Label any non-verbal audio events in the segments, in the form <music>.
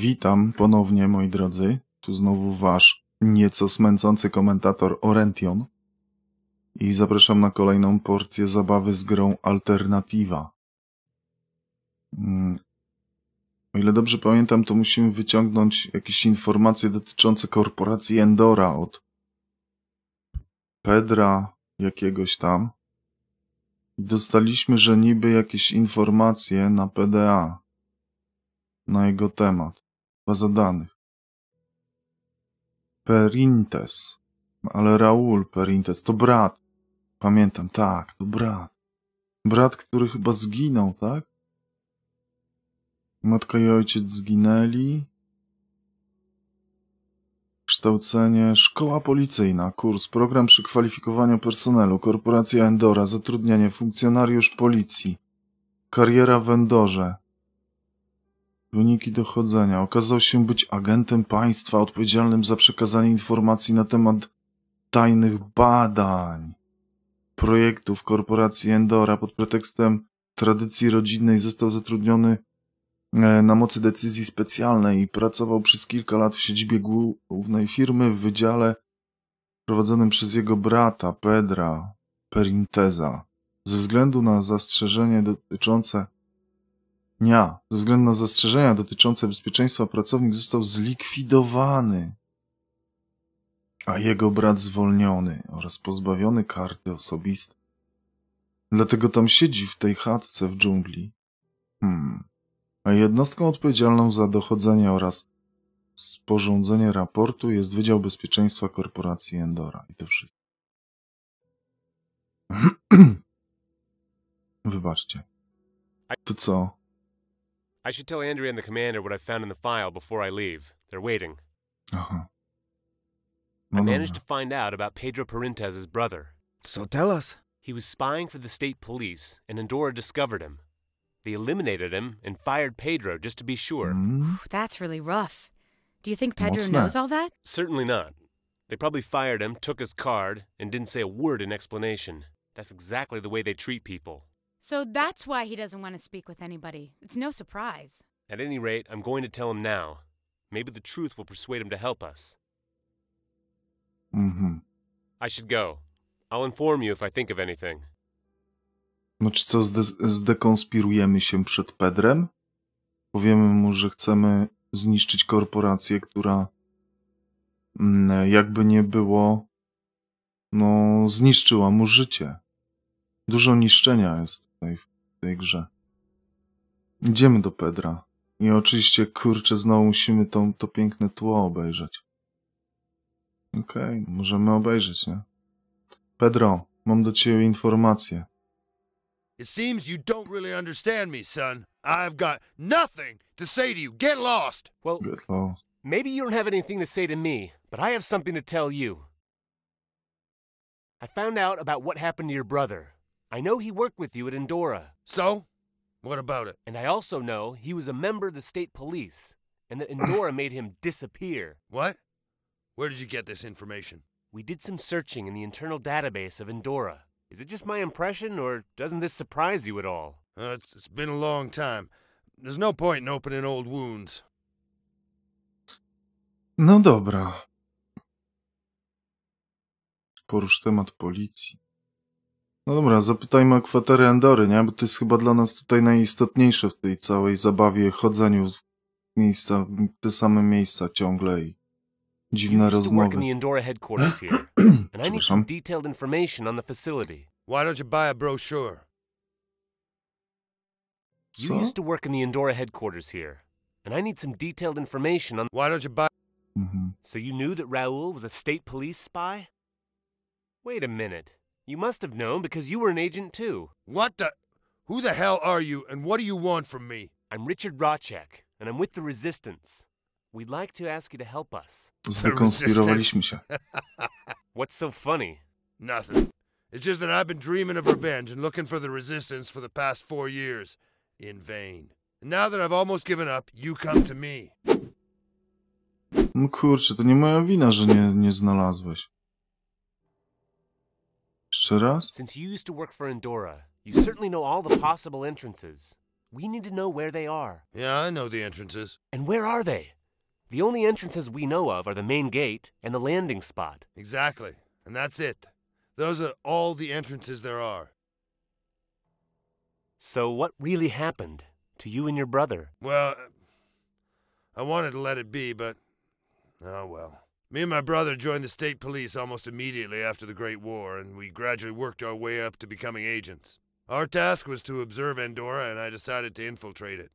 Witam ponownie, moi drodzy. Tu znowu wasz nieco smęcący komentator Orention. I zapraszam na kolejną porcję zabawy z grą Alternativa. Mm. O ile dobrze pamiętam, to musimy wyciągnąć jakieś informacje dotyczące korporacji Endora od Pedra jakiegoś tam. I dostaliśmy, że niby jakieś informacje na PDA na jego temat baza danych. Perintes. No, ale Raul Perintes to brat. Pamiętam, tak, to brat. Brat, który chyba zginął, tak? Matka i ojciec zginęli. Kształcenie, szkoła policyjna, kurs, program przykwalifikowania personelu, korporacja Endora, zatrudnianie, funkcjonariusz policji, kariera w Endorze, Wyniki dochodzenia. Okazał się być agentem państwa odpowiedzialnym za przekazanie informacji na temat tajnych badań. Projektów korporacji Endora pod pretekstem tradycji rodzinnej został zatrudniony e, na mocy decyzji specjalnej i pracował przez kilka lat w siedzibie głównej firmy w wydziale prowadzonym przez jego brata Pedra Perinteza. Ze względu na zastrzeżenie dotyczące dnia ze względu na zastrzeżenia dotyczące bezpieczeństwa pracownik został zlikwidowany, a jego brat zwolniony oraz pozbawiony karty osobistej. Dlatego tam siedzi w tej chatce w dżungli. Hmm. A jednostką odpowiedzialną za dochodzenie oraz sporządzenie raportu jest Wydział Bezpieczeństwa Korporacji Endora. I to wszystko. <clears throat> Wybaczcie. To co? I should tell Andrea and the commander what I found in the file before I leave. They're waiting. Uh-huh. No, I managed no, no. to find out about Pedro Parentes' brother. So tell us. He was spying for the state police, and Endora discovered him. They eliminated him and fired Pedro just to be sure. Mm. That's really rough. Do you think Pedro What's knows that? all that? Certainly not. They probably fired him, took his card, and didn't say a word in explanation. That's exactly the way they treat people. So that's why he doesn't want to speak with anybody. It's no surprise. At any rate, I'm going to tell him now. Maybe the truth will persuade him to help us. Mhm. Mm I should go. I'll inform you if I think of anything. No czy co, zde zdekonspirujemy się przed Pedrem? Powiemy mu, że chcemy zniszczyć korporację, która mm, jakby nie było, no zniszczyła mu życie. Dużo niszczenia jest. No w tej grze. Idziemy do Pedra. I oczywiście, kurczę, znowu musimy to, to piękne tło obejrzeć. Okej, okay, możemy obejrzeć, nie? Pedro, mam do ciebie informację. It seems you don't really understand me, son. I've got nothing to say to you. Get lost. Well, Get lost. maybe you don't have anything to say to me, but I have something to tell you. I found out about what happened to your brother. I know he worked with you at Endora. So? What about it? And I also know he was a member of the state police, and that Endora <clears throat> made him disappear. What? Where did you get this information? We did some searching in the internal database of Endora. Is it just my impression, or doesn't this surprise you at all? Uh, it's, it's been a long time. There's no point in opening old wounds. No dobra. Porusz temat policji. No dobra, zapytajmy o kwaterę Endory, nie? Bo to jest chyba dla nas tutaj najistotniejsze w tej całej zabawie, chodzeniu w miejsca, w te same miejsca ciągle i dziwne rozmowy. Przepraszam. you used to work in the Endora <clears throat> headquarters here, and I need some detailed information on. Why don't you buy? Mhm. So you knew that Raoul was a state police spy? Wait a minute. You must have known because you were an agent too. What the? Who the hell are you and what do you want from me? I'm Richard Rochek and I'm with the Resistance. We'd like to ask you to help us. Zdekonspirowaliśmy się. <laughs> What's so funny? Nothing. It's just that I've been dreaming of revenge and looking for the Resistance for the past four years. In vain. And now that I've almost given up, you come to me. No kurczę, to nie moja wina, że nie, nie znalazłeś. Since you used to work for Endora, you certainly know all the possible entrances. We need to know where they are. Yeah, I know the entrances. And where are they? The only entrances we know of are the main gate and the landing spot. Exactly. And that's it. Those are all the entrances there are. So what really happened to you and your brother? Well, I wanted to let it be, but oh well. Me and my brother joined the state police almost immediately after the Great War, and we gradually worked our way up to becoming agents. Our task was to observe Andorra, and I decided to infiltrate it.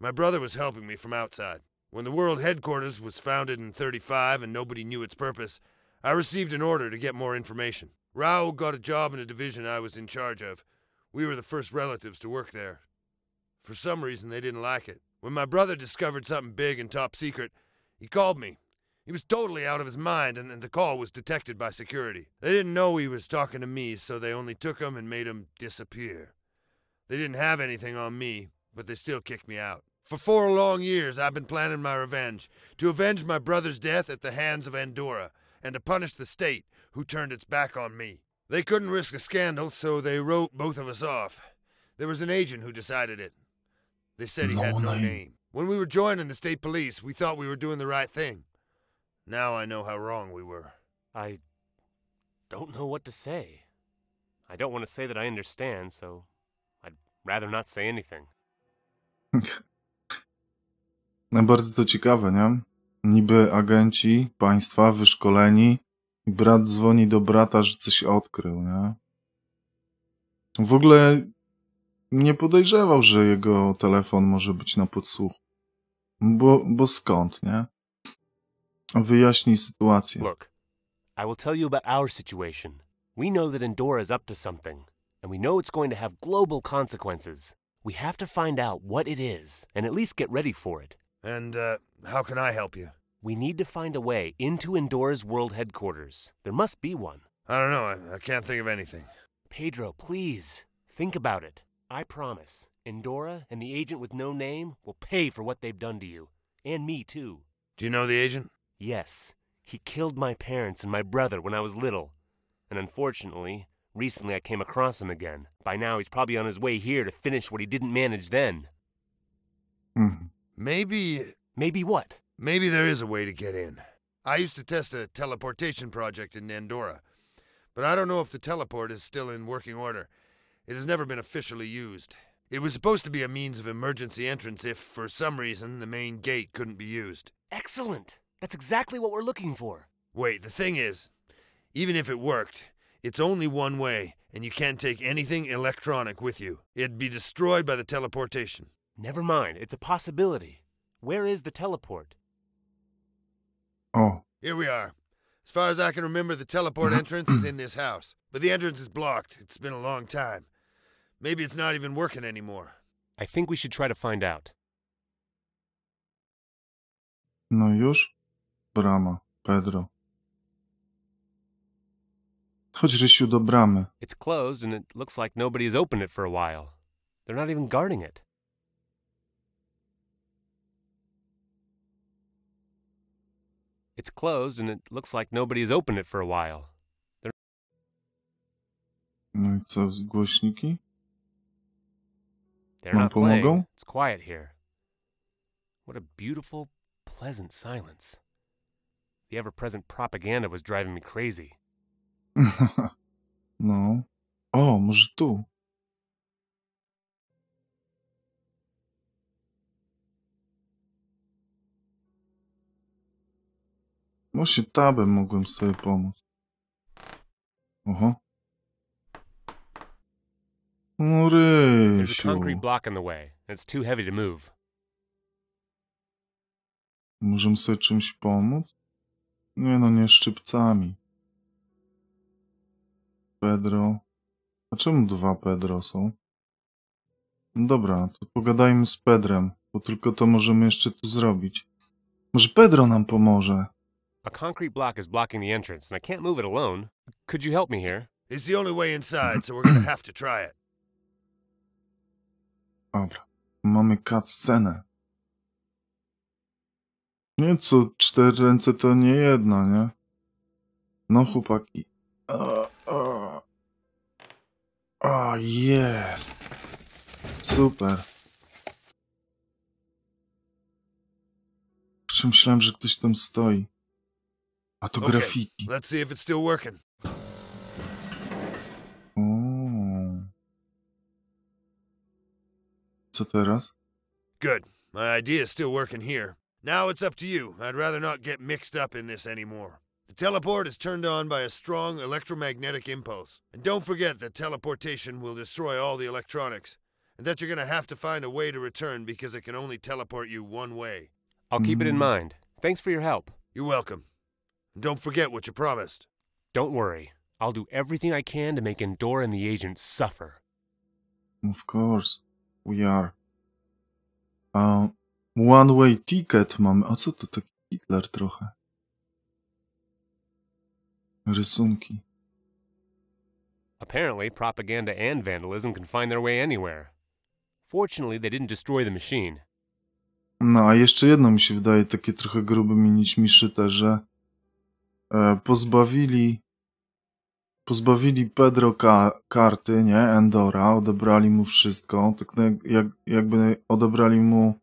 My brother was helping me from outside. When the World Headquarters was founded in 35 and nobody knew its purpose, I received an order to get more information. Raoul got a job in a division I was in charge of. We were the first relatives to work there. For some reason, they didn't like it. When my brother discovered something big and top secret, he called me he was totally out of his mind, and the call was detected by security. They didn't know he was talking to me, so they only took him and made him disappear. They didn't have anything on me, but they still kicked me out. For four long years, I've been planning my revenge to avenge my brother's death at the hands of Andorra, and to punish the state who turned its back on me. They couldn't risk a scandal, so they wrote both of us off. There was an agent who decided it. They said he no had no name. name. When we were joining the state police, we thought we were doing the right thing. Now I know how wrong we were. I don't know what to say. I don't want to say that I understand, so I'd rather not say anything. <laughs> no bardzo to ciekawe, nie? Niby agenci państwa wyszkoleni i brat dzwoni do brata, że coś odkrył, nie? W ogóle nie podejrzewał, że jego telefon może być na podsłuchu. Bo, bo skąd, nie? Wyjaśnij sytuację. Look, I will tell you about our situation. We know that Endora is up to something, and we know it's going to have global consequences. We have to find out what it is, and at least get ready for it. And, uh, how can I help you? We need to find a way into Endora's world headquarters. There must be one. I don't know. I, I can't think of anything. Pedro, please, think about it. I promise, Endora and the agent with no name will pay for what they've done to you. And me, too. Do you know the agent? Yes, he killed my parents and my brother when I was little. And unfortunately, recently I came across him again. By now, he's probably on his way here to finish what he didn't manage then. Hmm. Maybe. Maybe what? Maybe there is a way to get in. I used to test a teleportation project in Nandora, but I don't know if the teleport is still in working order. It has never been officially used. It was supposed to be a means of emergency entrance if, for some reason, the main gate couldn't be used. Excellent! That's exactly what we're looking for. Wait, the thing is, even if it worked, it's only one way, and you can't take anything electronic with you. It'd be destroyed by the teleportation. Never mind, it's a possibility. Where is the teleport? Oh. Here we are. As far as I can remember, the teleport mm-hmm. entrance is in this house, but the entrance is blocked. It's been a long time. Maybe it's not even working anymore. I think we should try to find out. No już? brama, Pedro. Chodź, Rysiu, do bramy. It's closed and it looks like nobody's opened it for a while. They're not even guarding it. It's closed and it looks like nobody's opened it for a while. They're... No i co, głośniki? They're not playing. It's quiet here. What a beautiful, pleasant silence. The ever present propaganda was driving me crazy. <laughs> no. O, może tu. Właśnie tabem mogłem sobie pomóc. Oho. No There's a concrete block in the way. It's too heavy to move. Możemy sobie czymś pomóc? Nie no, nie szczypcami. Pedro. A czemu dwa Pedro są? No dobra, to pogadajmy z Pedrem, bo tylko to możemy jeszcze tu zrobić. Może Pedro nam pomoże? A concrete block is blocking the entrance and I can't move it alone. Could you help me here? It's the only way inside, so we're gonna <clears throat> have to try it. Dobra. Mamy cutscenę. Nie co, cztery ręce to nie jedno, nie? No chłopaki. A, a. jest. Super. Przy myślałem, że ktoś tam stoi. A to okay, grafiki. Let's see if it's still working. O. Co teraz? Good. My idea is still working here. Now it's up to you. I'd rather not get mixed up in this anymore. The teleport is turned on by a strong electromagnetic impulse. And don't forget that teleportation will destroy all the electronics, and that you're going to have to find a way to return because it can only teleport you one way. I'll keep it in mm. mind. Thanks for your help. You're welcome. And don't forget what you promised. Don't worry. I'll do everything I can to make Endor and the agents suffer. Of course, we are. Um, One way ticket mamy. A co to taki Hitler trochę? Rysunki. Apparently, propaganda and vandalism can find their way anywhere. Fortunately, they didn't destroy the machine. No, a jeszcze jedno mi się wydaje takie trochę grubymi nićmi szyte, że e, pozbawili pozbawili Pedro ka karty, nie, Endora, odebrali mu wszystko, tak jak, jakby odebrali mu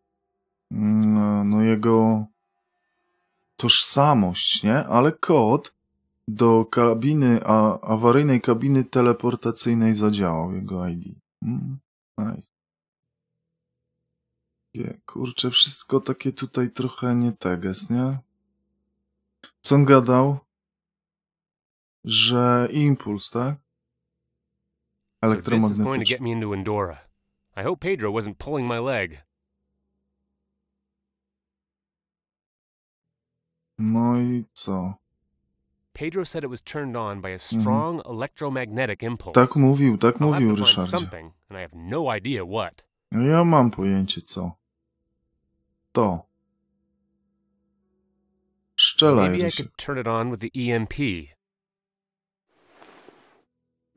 no, no jego tożsamość, nie? Ale kod do kabiny, a, awaryjnej kabiny teleportacyjnej zadziałał jego ID. Mm, nice. Kurczę, wszystko takie tutaj trochę nie teges, nie? Co on gadał? Że impuls, tak? Elektromagnetyczny. So this is going to get me into Endora. I hope Pedro wasn't pulling my leg. No i co? Pedro said it was turned on by a mhm. strong electromagnetic impulse. Tak mówił, tak mówił ryszard. to find Ryszardzie. I have no no Ja mam pojęcie co. To. Szczelaj, Maybe I Rysiek. could turn it on with the EMP.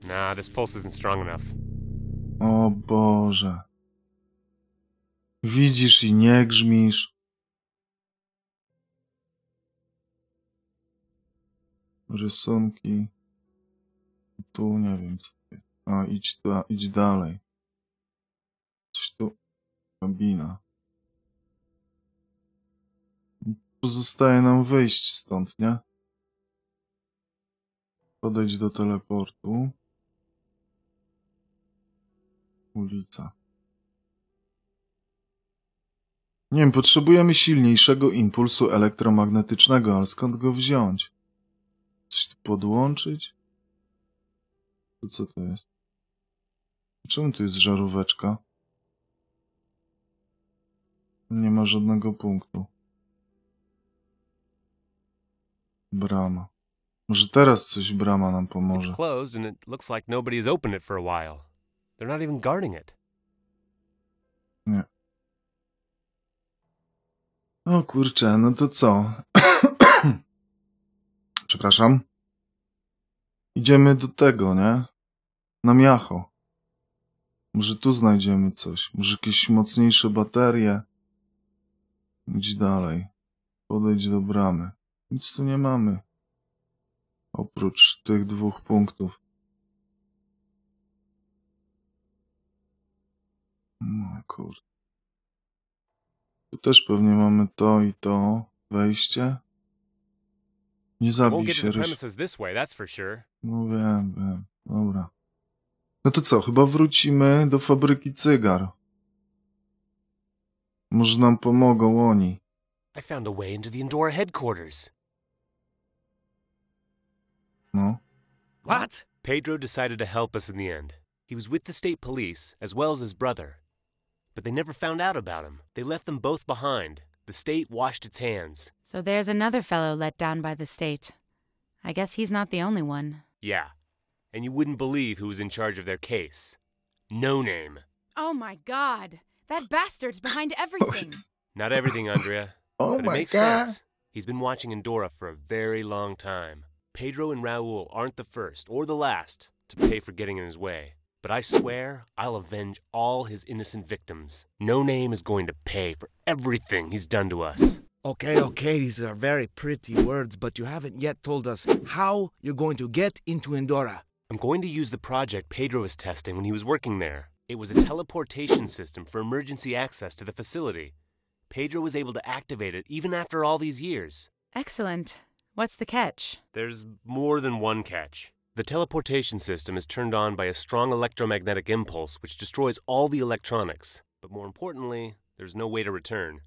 Nah, this pulse isn't strong enough. O Boże. Widzisz i nie grzmisz. rysunki. Tu nie wiem co jest. A, idź, ta, idź dalej. Coś tu. Kabina. Pozostaje nam wyjść stąd, nie? Podejdź do teleportu. Ulica. Nie wiem, potrzebujemy silniejszego impulsu elektromagnetycznego, ale skąd go wziąć? Coś tu podłączyć? To co to jest? Czemu tu jest żaróweczka? Nie ma żadnego punktu. Brama. Może teraz coś brama nam pomoże. closed and it looks like nobody's opened it for a while. They're not even guarding it. Nie. O kurczę, no to co? <coughs> przepraszam. Idziemy do tego, nie? Na miacho. Może tu znajdziemy coś. Może jakieś mocniejsze baterie. Idź dalej. Podejdź do bramy. Nic tu nie mamy. Oprócz tych dwóch punktów. No kurde. Tu też pewnie mamy to i to wejście. Nie zabij się, Ryż. No wiem, wiem. Dobra. No to co, chyba wrócimy do fabryki cygar. Może nam pomogą oni. I found a way into the Endora headquarters. No. What? Pedro decided to help us in the end. He was with the state police, as well as his brother. But they never found out about him. They left them both behind. The state washed its hands. So there's another fellow let down by the state. I guess he's not the only one. Yeah. And you wouldn't believe who was in charge of their case. No name. Oh my god. That bastard's behind everything. <laughs> not everything, Andrea. <laughs> oh but my it makes god. sense. He's been watching Endora for a very long time. Pedro and Raul aren't the first or the last to pay for getting in his way. But I swear I'll avenge all his innocent victims. No Name is going to pay for everything he's done to us. Okay, okay, these are very pretty words, but you haven't yet told us how you're going to get into Endora. I'm going to use the project Pedro was testing when he was working there. It was a teleportation system for emergency access to the facility. Pedro was able to activate it even after all these years. Excellent. What's the catch? There's more than one catch. The teleportation system is turned on by a strong electromagnetic impulse which destroys all the electronics, but more importantly, there's no way to return.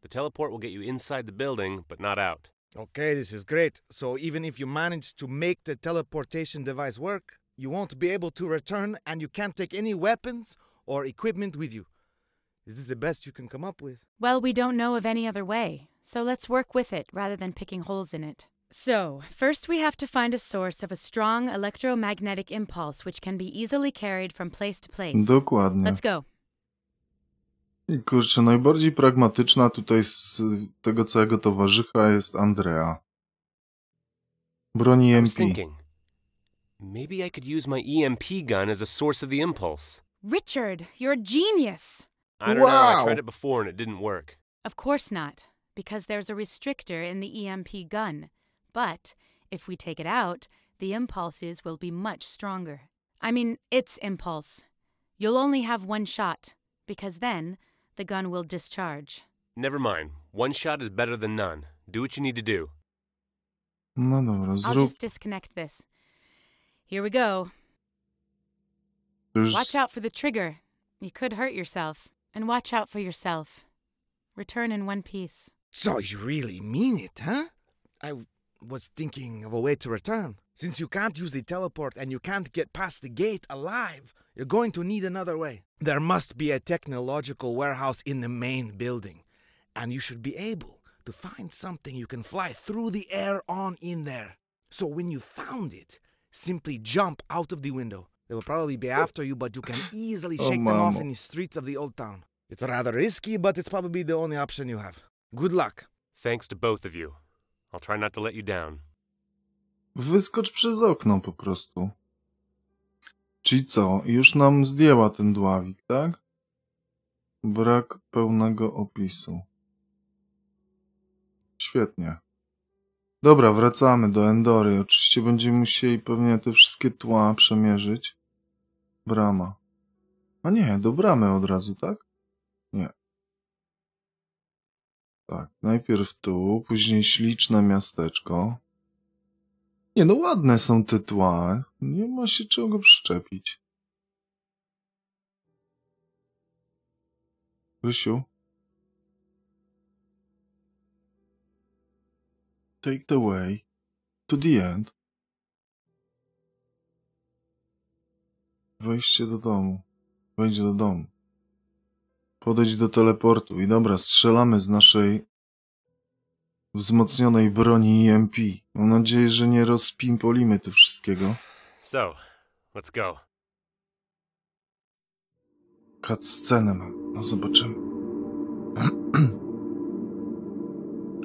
The teleport will get you inside the building, but not out. Okay, this is great. So even if you manage to make the teleportation device work, you won't be able to return and you can't take any weapons or equipment with you. Is this the best you can come up with? Well, we don't know of any other way, so let's work with it rather than picking holes in it. So, first we have to find a source of a strong electromagnetic impulse which can be easily carried from place to place. Dokładnie. Let's go. Kurczę, najbardziej pragmatyczna tutaj z tego całego towarzycha jest Andrea. Broni EMP. Thinking, maybe I could use my EMP gun as a source of the impulse. Richard, you're a genius. I don't wow. know, I tried it before and it didn't work. Of course not, because there's a restrictor in the EMP gun. But if we take it out, the impulses will be much stronger. I mean, its impulse. You'll only have one shot, because then the gun will discharge. Never mind. One shot is better than none. Do what you need to do. No i I'll just disconnect this. Here we go. There's... Watch out for the trigger. You could hurt yourself. And watch out for yourself. Return in one piece. So you really mean it, huh? I was thinking of a way to return. Since you can't use the teleport and you can't get past the gate alive, you're going to need another way. There must be a technological warehouse in the main building, and you should be able to find something you can fly through the air on in there. So when you found it, simply jump out of the window. They will probably be after you, but you can <sighs> easily oh, shake oh, them off in the streets of the old town. It's rather risky, but it's probably the only option you have. Good luck. Thanks to both of you. I'll try not to let you down. Wyskocz przez okno po prostu. Czyli co, już nam zdjęła ten dławik, tak? Brak pełnego opisu. Świetnie. Dobra, wracamy do Endory. Oczywiście będziemy musieli pewnie te wszystkie tła przemierzyć. Brama. A nie, do bramy od razu, tak? Nie tak. Najpierw tu, później śliczne miasteczko. Nie, no ładne są te tła. Nie ma się czego przyczepić. Rysiu? Take the way to the end. Wejście do domu. Wejdzie do domu. Podejdź do teleportu i dobra, strzelamy z naszej wzmocnionej broni EMP. Mam nadzieję, że nie rozpimpolimy tu wszystkiego. So, let's go. Cutscenę mam. No zobaczymy.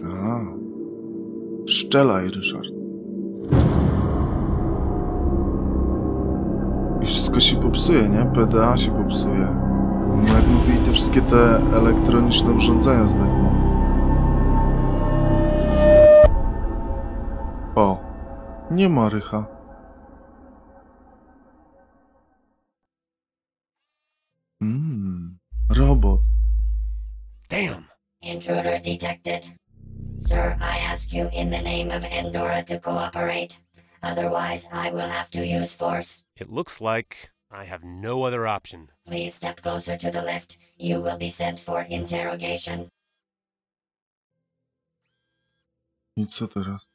<clears throat> A. Szczelaj, Ryszard. I wszystko się popsuje, nie? PDA się popsuje. No jak mówi to wszystkie te elektroniczne urządzenia znikną. O, nie ma rycha. Mmm, robot. Damn! Intruder detected. Sir, I ask you in the name of Endora to cooperate. Otherwise, I will have to use force. It looks like I have no other option. Please step closer to the lift. You will be sent for interrogation. co teraz?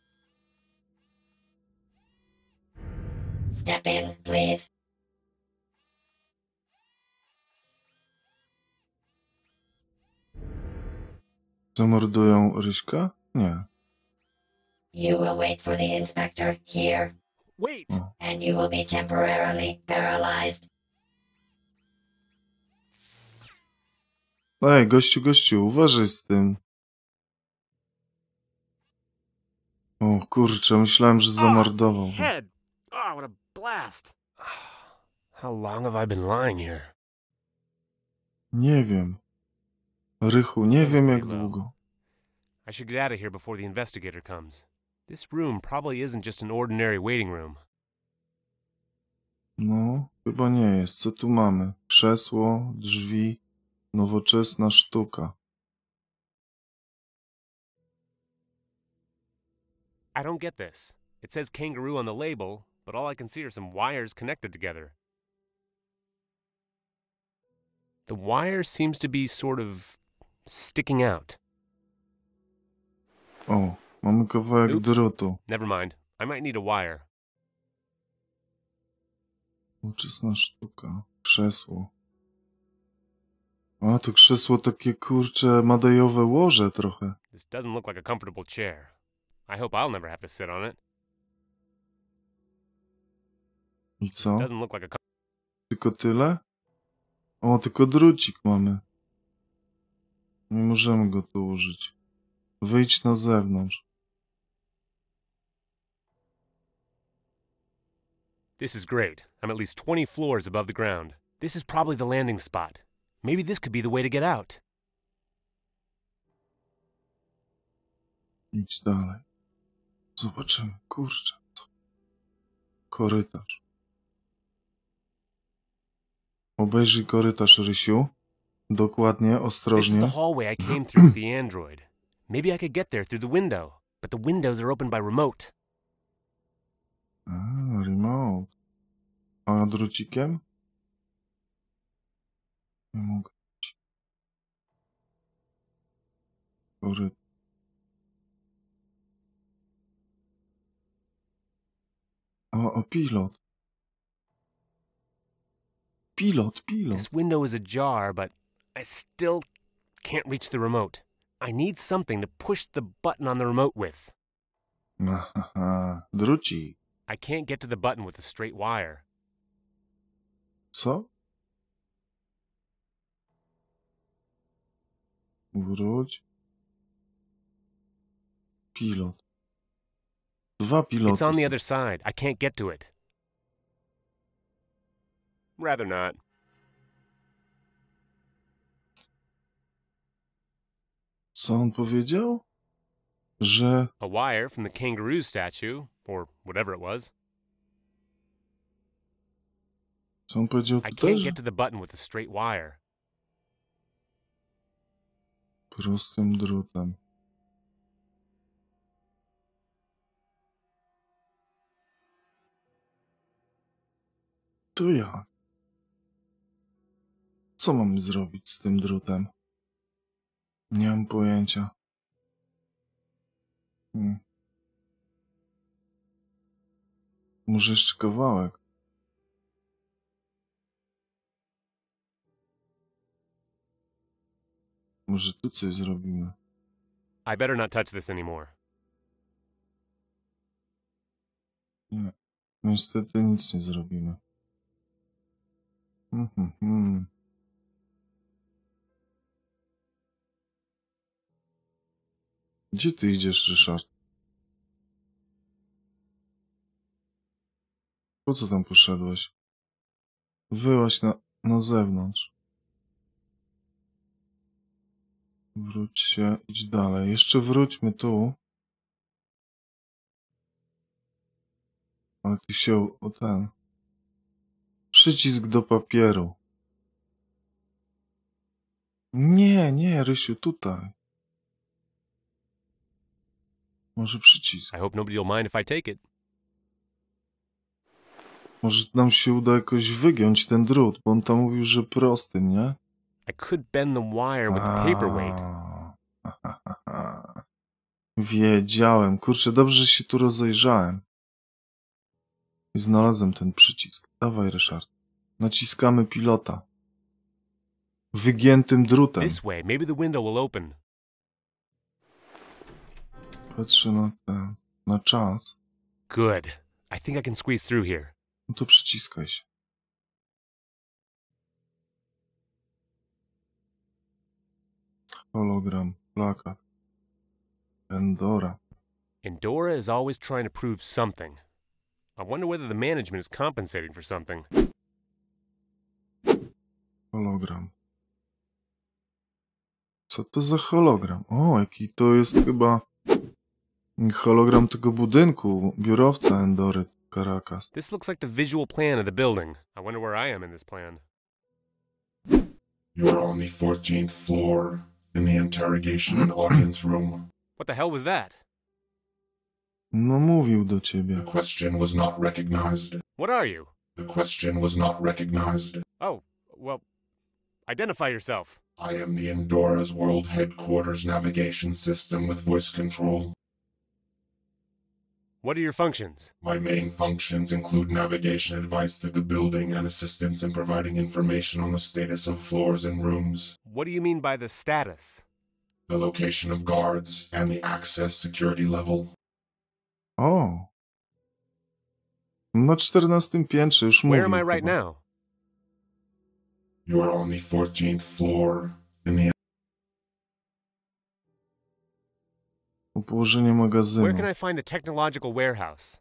Step in, please. Zamordują Ryśka? Nie. You will wait for the inspector here. Wait! And you will be temporarily paralyzed. Ej, gościu, gościu, uważaj z tym. O kurczę, myślałem, że zamordował. Ah, head. Oh, what a blast. <sighs> How long have I been lying here? Nie wiem. Rychu, nie wiem jak długo. I should get out of here before the investigator comes. This room probably isn't just an ordinary waiting room. No, chyba nie jest. Co tu mamy? Krzesło, drzwi, nowoczesna sztuka. I don't get this. It says kangaroo on the label, but all I can see are some wires connected together. The wire seems to be sort of sticking out. Oh, Mamy kawałek Oops. drutu. Never mind. I might need a wire. Uczesna sztuka. Krzesło. A, to krzesło takie kurcze madejowe łoże trochę. This doesn't look like a comfortable chair. I hope I'll never have to sit on it. I co? tylko tyle? O, tylko drucik mamy. Nie możemy go tu użyć. Wyjdź na zewnątrz. This is great. I'm at least 20 floors above the ground. This is probably the landing spot. Maybe this could be the way to get out. Idź dalej. Zobaczymy. Kurczę. Korytarz. Obejrzyj korytarz, Rysiu. Dokładnie, This is the hallway I came through with the android. Maybe I could get there through the window, but the windows are open by remote. A, remote. A drucikiem? Nie mogę. Który... O, o, pilot. Pilot, pilot. This window is ajar, but I still can't reach the remote. I need something to push the button on the remote with. Druci. I can't get to the button with a straight wire. Co? Wróć. Pilot. Dwa piloty. It's on the other side. I can't get to it. Rather not. Co on powiedział? Że... A wire from the kangaroo statue or whatever it was. I can't get to the button with a straight wire. Prostym drutem. To ja. Co mam zrobić z tym drutem? Nie mam pojęcia. Hmm. Może jeszcze kawałek. Może tu coś zrobimy. I better not touch this anymore. Nie. No niestety nic nie zrobimy. Mhm. Mm Gdzie ty idziesz, Ryszard? Po co tam poszedłeś? Wyłaś na, na zewnątrz. Wróć się, idź dalej. Jeszcze wróćmy tu. Ale ty się o ten. Przycisk do papieru. Nie, nie, Rysiu, tutaj. Może przycisk. I hope nobody will mind if I take it. Może nam się uda jakoś wygiąć ten drut, bo on tam mówił, że prosty, nie? I could bend the wire with paperweight. <laughs> Wiedziałem, kurczę, dobrze się tu rozejrzałem. I znalazłem ten przycisk. Dawaj, Ryszard. Naciskamy pilota. Wygiętym drutem. This way, maybe the window will open. Patrzę na, ten, na czas. Good. I think I can squeeze through here. No to przyciskaj się. Hologram, plakat. Endora. Endora is always trying to prove something. I wonder whether the management is compensating for something. Hologram. Co to za hologram? O, jaki to jest chyba hologram tego budynku, biurowca Endory. Caracas. This looks like the visual plan of the building. I wonder where I am in this plan. You are on the 14th floor in the interrogation and audience room. What the hell was that? No mówił do ciebie. The question was not recognized. What are you? The question was not recognized. Oh, well, identify yourself. I am the Endora's World Headquarters Navigation System with voice control. What are your functions? My main functions include navigation advice to the building and assistance in providing information on the status of floors and rooms. What do you mean by the status? The location of guards and the access security level. Oh. Na czternastym piętrze już Where am I right chyba. now? You are on the 14th floor in the Положение магазина. Where can I find the technological warehouse?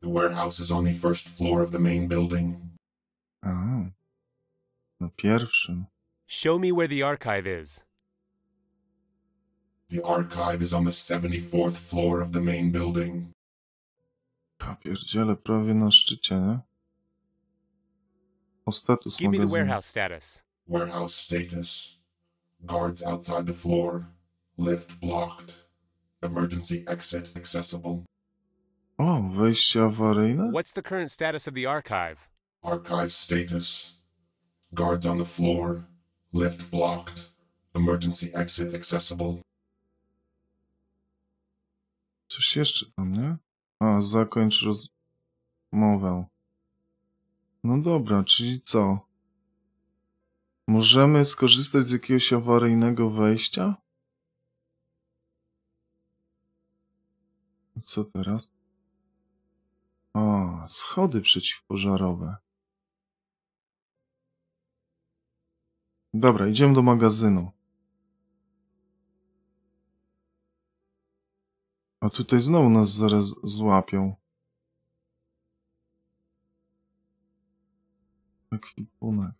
The warehouse is on the first floor of the main building. А, на первом. Show me where the archive is. The archive is on the 74th floor of the main building. Papierdziele prawie na szczycie, nie? O Give me the warehouse status. Warehouse status. Guards outside the floor. Lift blocked. Emergency exit accessible. O, wejście awaryjne? What's the current status of the archive? Archive status. Guards on the floor. Lift blocked. Emergency exit accessible. Coś jeszcze tam, nie? A, zakończ rozmowę. No dobra, czyli co? Możemy skorzystać z jakiegoś awaryjnego wejścia? Co teraz? O, schody przeciwpożarowe. Dobra, idziemy do magazynu. A tutaj znowu nas zaraz złapią. Ekwipunek.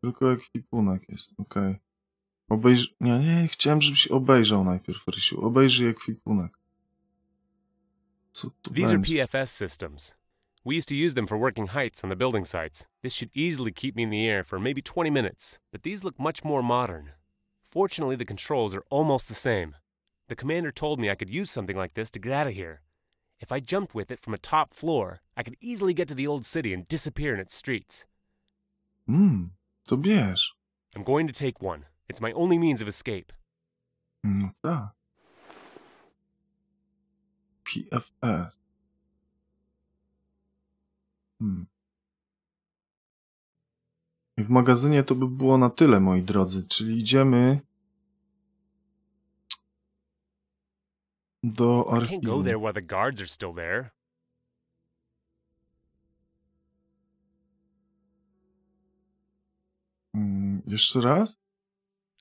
Tylko ekwipunek jest, okej. Okay. Obejrz... Nie, nie, chciałem, żebyś obejrzał najpierw, Rysiu. Obejrzyj ekwipunek. These are PFS systems. We used to use them for working heights on the building sites. This should easily keep me in the air for maybe 20 minutes, but these look much more modern. Fortunately, the controls are almost the same. The commander told me I could use something like this to get out of here. If I jumped with it from a top floor, I could easily get to the old city and disappear in its streets. Hmm, to I'm going to take one. It's my only means of escape. No mm, tak. Ah. PFS. Hmm. w magazynie to by było na tyle, moi drodzy. Czyli idziemy do archiwum. Hmm, jeszcze raz?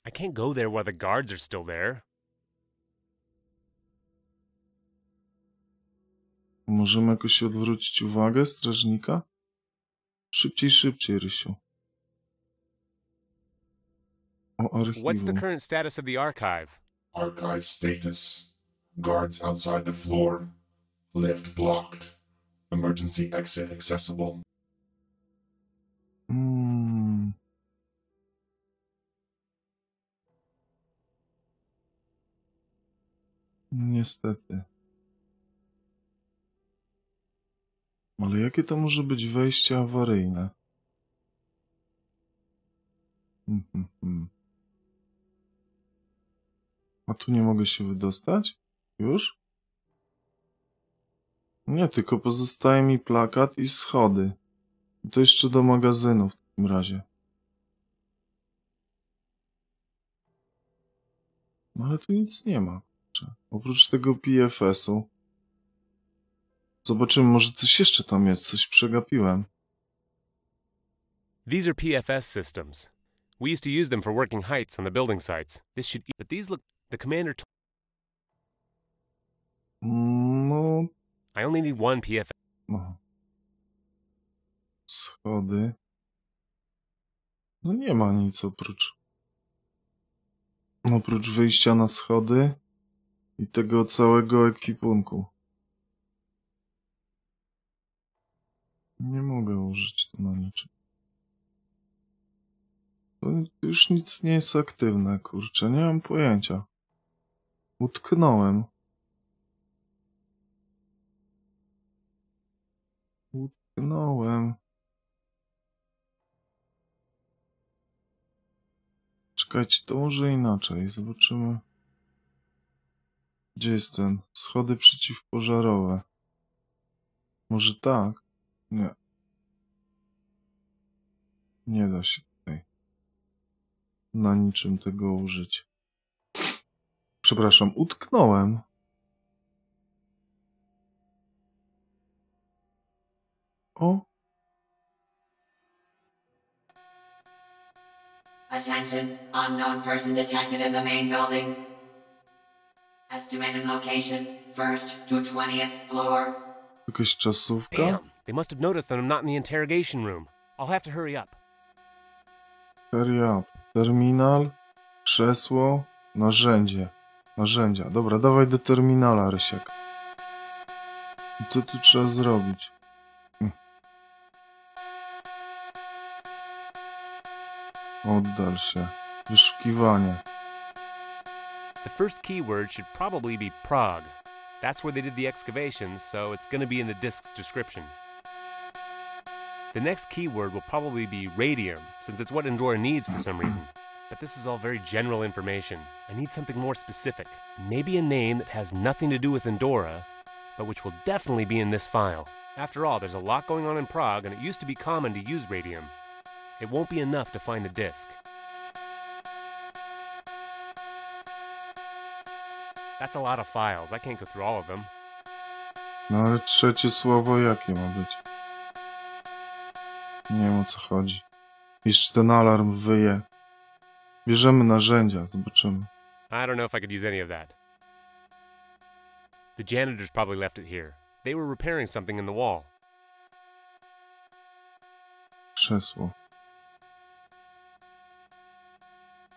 I can't go there while the guards are still there. Możemy jakoś odwrócić uwagę strażnika? Szybciej, szybciej, Rysiu. O What's the current status of the archive? Archive status. Guards outside the floor. Lift blocked. Emergency exit accessible. Hmm. Niestety. Ale jakie to może być wejście awaryjne? Hmm, hmm, hmm. A tu nie mogę się wydostać? Już? Nie, tylko pozostaje mi plakat i schody. I to jeszcze do magazynu w takim razie. No ale tu nic nie ma. Oprócz tego PFS-u. Zobaczymy, może coś jeszcze tam jest, coś przegapiłem. These are PFS systems. We used to use them for working heights on the building sites. This should, but these look. The commander. Mm, no. I only need one PFS. Schody. No nie ma nic oprócz. Oprócz wyjścia na schody i tego całego ekwipunku. Nie mogę użyć to na niczym. To już nic nie jest aktywne, kurczę, nie mam pojęcia. Utknąłem. Utknąłem. Czekajcie, to może inaczej, zobaczymy. Gdzie jest ten? Schody przeciwpożarowe. Może tak? Nie. Nie da się tutaj na niczym tego użyć. Przepraszam, utknąłem. O. Attention, unknown person detected in the main building. Estimated location, first to 20th floor. Jakaś czasówka? Damn. They must have noticed that I'm not in the interrogation room. I'll have to hurry up. Hurry up. Terminal, krzesło, narzędzie. Narzędzia. Dobra, dawaj do terminala, Rysiek. Co tu trzeba zrobić? Hm. Oddal się. Wyszukiwanie. The first keyword should probably be Prague. That's where they did the excavations, so it's going to be in the disk's description. The next keyword will probably be radium, since it's what Endora needs for some reason. But this is all very general information. I need something more specific. Maybe a name that has nothing to do with Endora, but which will definitely be in this file. After all, there's a lot going on in Prague, and it used to be common to use radium. It won't be enough to find the disk. That's a lot of files. I can't go through all of them. No ale trzecie słowo jakie ma być? Nie wiem o co chodzi. Jeszcze ten alarm wyje. Bierzemy narzędzia, zobaczymy. I don't know if I could use any of that. The janitors probably left it here. They were repairing something in the wall. Krzesło.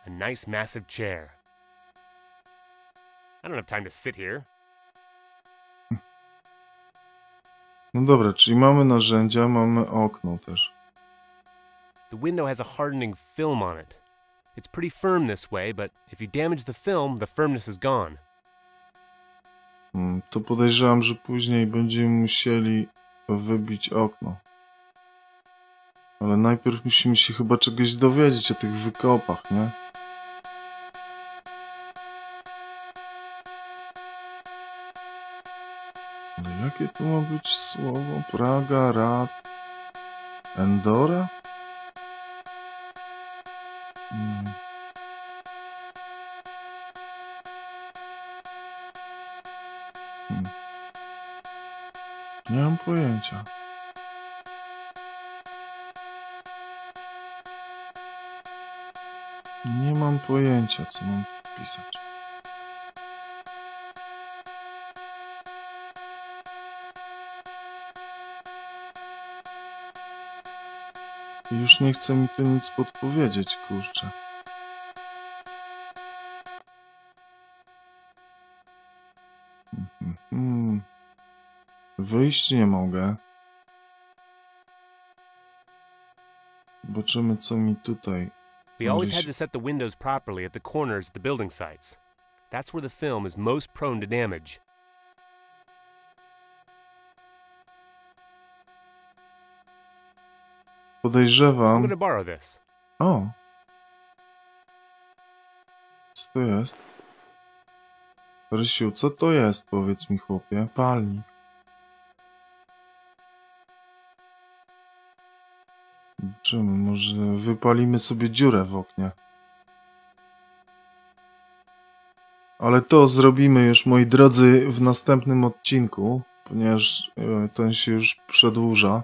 A nice massive chair. I don't have time to sit here. No dobra, czyli mamy narzędzia, mamy okno też. The window has a hardening film on it. It's pretty firm this way, but if you damage the film, the firmness is gone. Hmm, To podejrzewam, że później będziemy musieli wybić okno. Ale najpierw musimy się chyba czegoś dowiedzieć o tych wykopach, nie? Ale no jakie to ma być słowo? Praga, Rad... Endora? Nie mam pojęcia. Nie mam pojęcia, co mam pisać. Już nie chcę mi tu nic podpowiedzieć, kurczę. Wyjść nie mogę. Zobaczymy, co mi tutaj. We always had to set the windows properly at the corners of the building sites. That's where the film is most prone to damage. Podejrzewam. I'm borrow O. Co to jest? Rysiu, co to jest? Powiedz mi, chłopie. Palnik. czym? Może wypalimy sobie dziurę w oknie? Ale to zrobimy już, moi drodzy, w następnym odcinku, ponieważ e, ten się już przedłuża.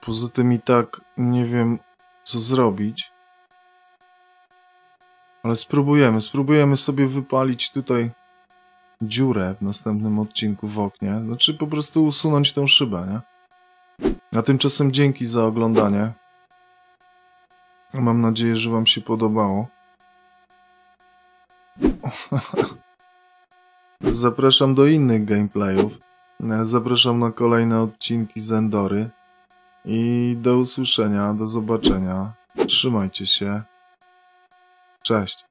Poza tym i tak nie wiem, co zrobić. Ale spróbujemy, spróbujemy sobie wypalić tutaj dziurę w następnym odcinku w oknie. Znaczy po prostu usunąć tę szybę, nie? A tymczasem dzięki za oglądanie. Mam nadzieję, że Wam się podobało. <laughs> Zapraszam do innych gameplayów. Zapraszam na kolejne odcinki z Endory. I do usłyszenia, do zobaczenia. Trzymajcie się. Cześć.